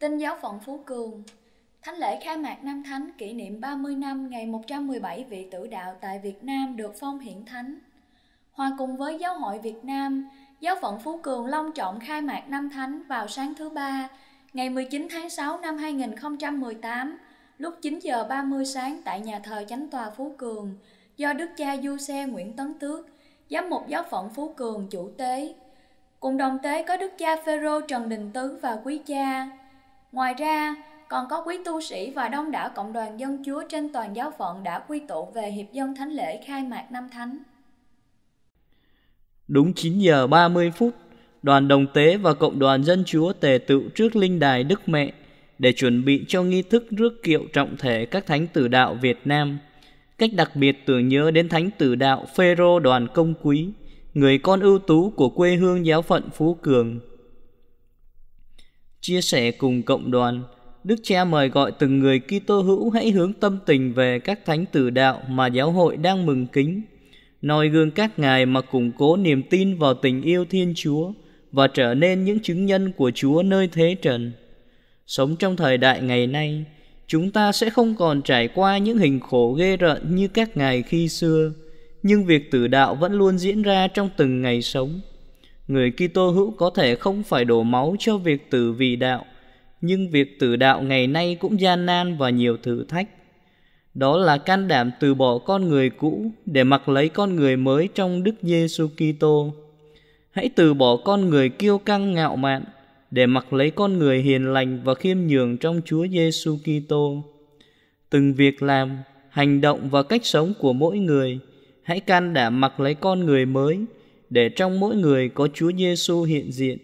tinh giáo phận Phú Cường Thánh lễ khai mạc năm thánh kỷ niệm 30 năm ngày 117 vị tử đạo tại Việt Nam được phong hiển thánh. Hòa cùng với Giáo hội Việt Nam, Giáo phận Phú Cường long trọng khai mạc năm thánh vào sáng thứ ba, ngày 19 tháng 6 năm 2018, lúc 9 giờ 30 sáng tại nhà thờ Chánh tòa Phú Cường, do Đức cha Du Xe Nguyễn Tấn Tước, giám mục giáo phận Phú Cường chủ tế. Cùng đồng tế có Đức cha Phêrô Trần Đình Tứ và quý cha Ngoài ra, còn có quý tu sĩ và đông đảo cộng đoàn dân chúa trên toàn giáo phận đã quy tụ về hiệp dân thánh lễ khai mạc năm thánh. Đúng 9 giờ 30 phút, đoàn đồng tế và cộng đoàn dân chúa tề tự trước linh đài Đức Mẹ để chuẩn bị cho nghi thức rước kiệu trọng thể các thánh tử đạo Việt Nam. Cách đặc biệt tưởng nhớ đến thánh tử đạo Phêrô đoàn công quý, người con ưu tú của quê hương giáo phận Phú Cường chia sẻ cùng cộng đoàn. Đức Cha mời gọi từng người Kitô hữu hãy hướng tâm tình về các thánh tử đạo mà giáo hội đang mừng kính, noi gương các ngài mà củng cố niềm tin vào tình yêu Thiên Chúa và trở nên những chứng nhân của Chúa nơi thế trần. Sống trong thời đại ngày nay, chúng ta sẽ không còn trải qua những hình khổ ghê rợn như các ngài khi xưa, nhưng việc tử đạo vẫn luôn diễn ra trong từng ngày sống người Kitô hữu có thể không phải đổ máu cho việc tử vì đạo, nhưng việc tử đạo ngày nay cũng gian nan và nhiều thử thách. Đó là can đảm từ bỏ con người cũ để mặc lấy con người mới trong Đức Giêsu Kitô. Hãy từ bỏ con người kiêu căng ngạo mạn để mặc lấy con người hiền lành và khiêm nhường trong Chúa Giêsu Kitô. Từng việc làm, hành động và cách sống của mỗi người hãy can đảm mặc lấy con người mới để trong mỗi người có Chúa Giêsu hiện diện,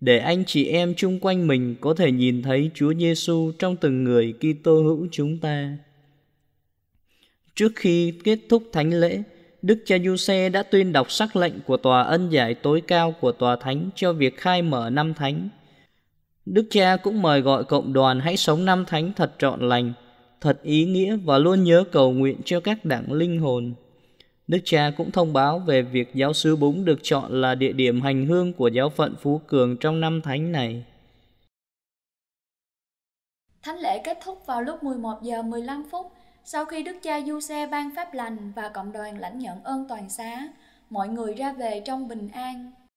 để anh chị em chung quanh mình có thể nhìn thấy Chúa Giêsu trong từng người Kitô hữu chúng ta. Trước khi kết thúc thánh lễ, Đức Cha Giuse đã tuyên đọc sắc lệnh của tòa ân giải tối cao của tòa thánh cho việc khai mở năm thánh. Đức Cha cũng mời gọi cộng đoàn hãy sống năm thánh thật trọn lành, thật ý nghĩa và luôn nhớ cầu nguyện cho các đảng linh hồn đức cha cũng thông báo về việc giáo sứ Búng được chọn là địa điểm hành hương của giáo phận Phú Cường trong năm thánh này. Thánh lễ kết thúc vào lúc 11 giờ 15 phút sau khi Đức cha Du Xe ban pháp lành và cộng đoàn lãnh nhận ơn toàn xá, mọi người ra về trong bình an.